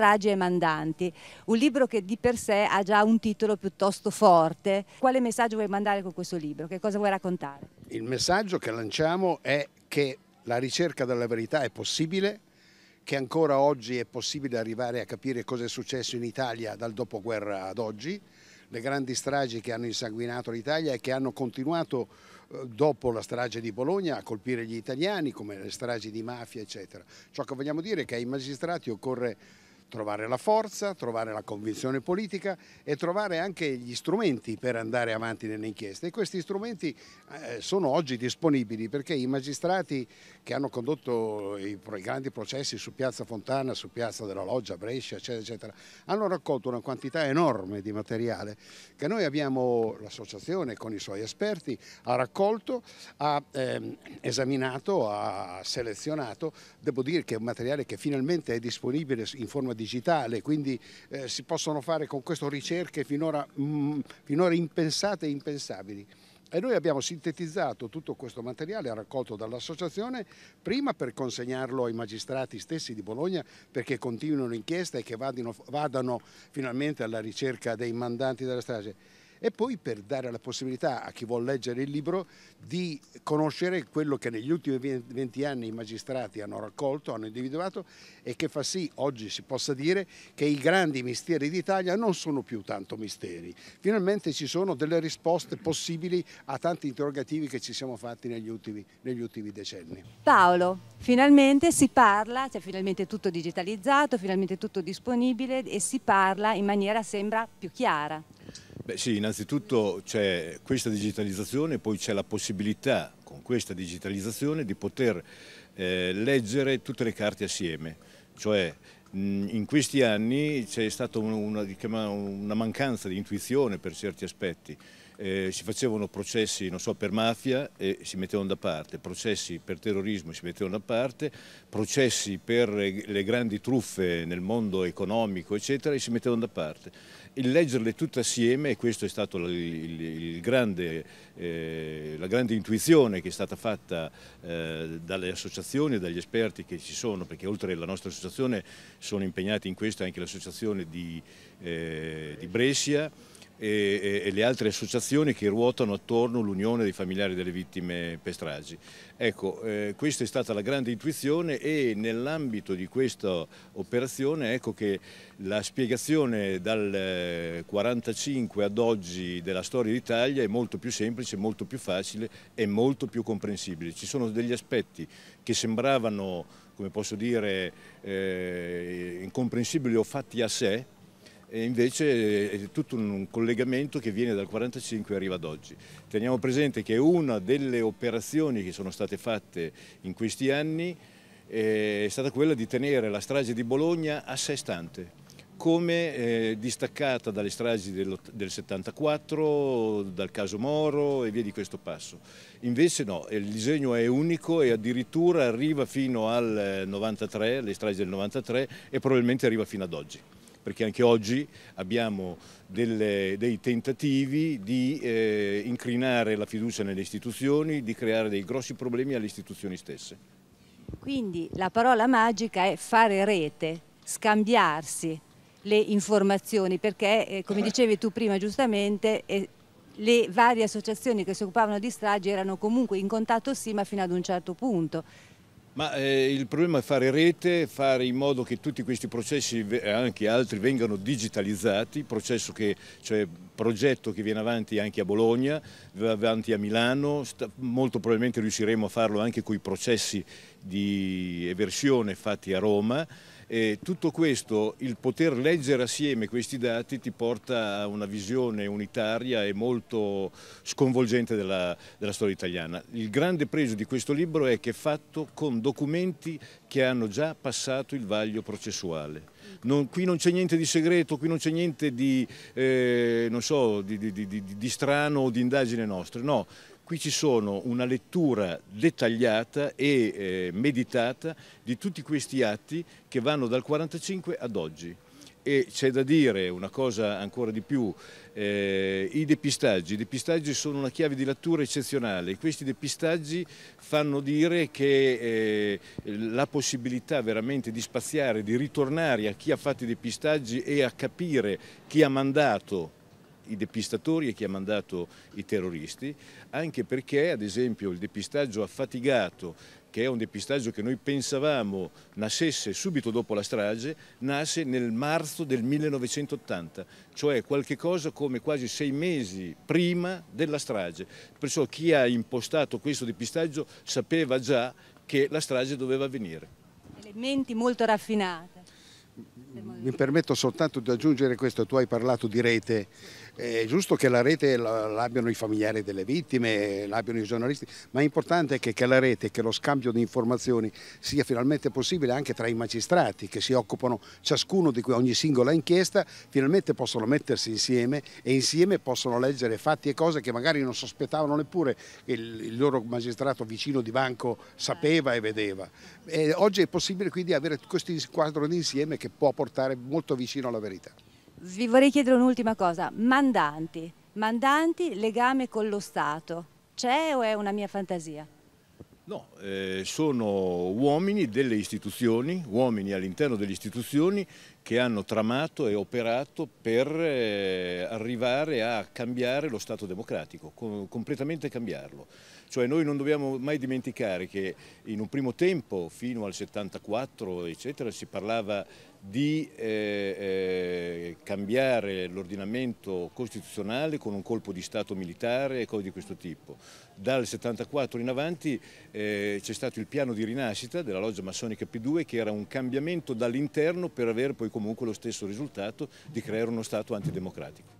Stragi e Mandanti, un libro che di per sé ha già un titolo piuttosto forte. Quale messaggio vuoi mandare con questo libro? Che cosa vuoi raccontare? Il messaggio che lanciamo è che la ricerca della verità è possibile, che ancora oggi è possibile arrivare a capire cosa è successo in Italia dal dopoguerra ad oggi, le grandi stragi che hanno insanguinato l'Italia e che hanno continuato eh, dopo la strage di Bologna a colpire gli italiani come le stragi di mafia eccetera. Ciò che vogliamo dire è che ai magistrati occorre trovare la forza, trovare la convinzione politica e trovare anche gli strumenti per andare avanti nelle inchieste. E questi strumenti eh, sono oggi disponibili perché i magistrati che hanno condotto i grandi processi su Piazza Fontana, su Piazza della Loggia, Brescia, eccetera, eccetera, hanno raccolto una quantità enorme di materiale che noi abbiamo, l'associazione con i suoi esperti, ha raccolto, ha ehm, esaminato, ha selezionato, devo dire che è un materiale che finalmente è disponibile in forma di digitale, quindi eh, si possono fare con questo ricerche finora, mh, mm, finora impensate e impensabili. E noi abbiamo sintetizzato tutto questo materiale raccolto dall'associazione, prima per consegnarlo ai magistrati stessi di Bologna perché continuino l'inchiesta e che vadino, vadano finalmente alla ricerca dei mandanti della strage e poi per dare la possibilità a chi vuole leggere il libro di conoscere quello che negli ultimi 20 anni i magistrati hanno raccolto, hanno individuato e che fa sì oggi si possa dire che i grandi misteri d'Italia non sono più tanto misteri. Finalmente ci sono delle risposte possibili a tanti interrogativi che ci siamo fatti negli ultimi, negli ultimi decenni. Paolo, finalmente si parla, cioè finalmente tutto digitalizzato, finalmente tutto disponibile e si parla in maniera sembra più chiara. Beh sì, innanzitutto c'è questa digitalizzazione poi c'è la possibilità con questa digitalizzazione di poter eh, leggere tutte le carte assieme, cioè mh, in questi anni c'è stata una, una, una mancanza di intuizione per certi aspetti, eh, si facevano processi so, per mafia e si mettevano da parte, processi per terrorismo si mettevano da parte, processi per le grandi truffe nel mondo economico eccetera e si mettevano da parte. Il leggerle tutte assieme, e questa è stata il, il, il grande, eh, la grande intuizione che è stata fatta eh, dalle associazioni e dagli esperti che ci sono, perché oltre alla nostra associazione sono impegnati in questo anche l'associazione di, eh, di Brescia, e, e, le altre associazioni che ruotano attorno all'Unione dei familiari delle vittime per stragi. Ecco, eh, questa è stata la grande intuizione e nell'ambito di questa operazione ecco che la spiegazione dal 1945 eh, ad oggi della storia d'Italia è molto più semplice, molto più facile e molto più comprensibile. Ci sono degli aspetti che sembravano, come posso dire, eh, incomprensibili o fatti a sé, e invece eh, è tutto un collegamento che viene dal 1945 e arriva ad oggi. Teniamo presente che una delle operazioni che sono state fatte in questi anni eh, è stata quella di tenere la strage di Bologna a sé stante come eh, distaccata dalle stragi del, del 74, dal caso Moro e via di questo passo. Invece no, il disegno è unico e addirittura arriva fino al 93, eh, le stragi del 93 e probabilmente arriva fino ad oggi perché anche oggi abbiamo delle, dei tentativi di eh, incrinare la fiducia nelle istituzioni, di creare dei grossi problemi alle istituzioni stesse. Quindi la parola magica è fare rete, scambiarsi le informazioni, perché eh, come dicevi tu prima giustamente, eh, le varie associazioni che si occupavano di stragi erano comunque in contatto sì, ma fino ad un certo punto. Ma eh, il problema è fare rete, fare in modo che tutti questi processi e eh, anche altri vengano digitalizzati, processo che, cioè, progetto che viene avanti anche a Bologna, va avanti a Milano, sta, molto probabilmente riusciremo a farlo anche con i processi di eversione fatti a Roma. E tutto questo, il poter leggere assieme questi dati ti porta a una visione unitaria e molto sconvolgente della, della storia italiana. Il grande pregio di questo libro è che è fatto con documenti che hanno già passato il vaglio processuale. Non, qui non c'è niente di segreto, qui non c'è niente di, eh, non so, di, di, di strano o di indagine nostra, no, Qui ci sono una lettura dettagliata e eh, meditata di tutti questi atti che vanno dal 1945 ad oggi e c'è da dire una cosa ancora di più, eh, i depistaggi, i depistaggi sono una chiave di lettura eccezionale, questi depistaggi fanno dire che eh, la possibilità veramente di spaziare, di ritornare a chi ha fatto i depistaggi e a capire chi ha mandato i depistatori e chi ha mandato i terroristi, anche perché ad esempio il depistaggio affaticato che è un depistaggio che noi pensavamo nascesse subito dopo la strage, nasce nel marzo del 1980, cioè qualche cosa come quasi sei mesi prima della strage. Perciò chi ha impostato questo depistaggio sapeva già che la strage doveva avvenire. Elementi molto raffinati mi permetto soltanto di aggiungere questo, tu hai parlato di rete, è giusto che la rete l'abbiano i familiari delle vittime, l'abbiano i giornalisti, ma è importante che, che la rete, che lo scambio di informazioni sia finalmente possibile anche tra i magistrati che si occupano ciascuno di ogni singola inchiesta, finalmente possono mettersi insieme e insieme possono leggere fatti e cose che magari non sospettavano neppure il, il loro magistrato vicino di banco sapeva e vedeva. E oggi è possibile quindi avere questo quadro d'insieme che può portare molto vicino alla verità. Vi vorrei chiedere un'ultima cosa, mandanti, mandanti, legame con lo Stato, c'è o è una mia fantasia? No, eh, sono uomini delle istituzioni, uomini all'interno delle istituzioni che hanno tramato e operato per eh, arrivare a cambiare lo Stato democratico, com completamente cambiarlo. Cioè noi non dobbiamo mai dimenticare che in un primo tempo, fino al 74 eccetera, si parlava di eh, eh, cambiare l'ordinamento costituzionale con un colpo di Stato militare e cose di questo tipo. Dal 74 in avanti eh, c'è stato il piano di rinascita della loggia massonica P2 che era un cambiamento dall'interno per avere poi comunque lo stesso risultato di creare uno Stato antidemocratico.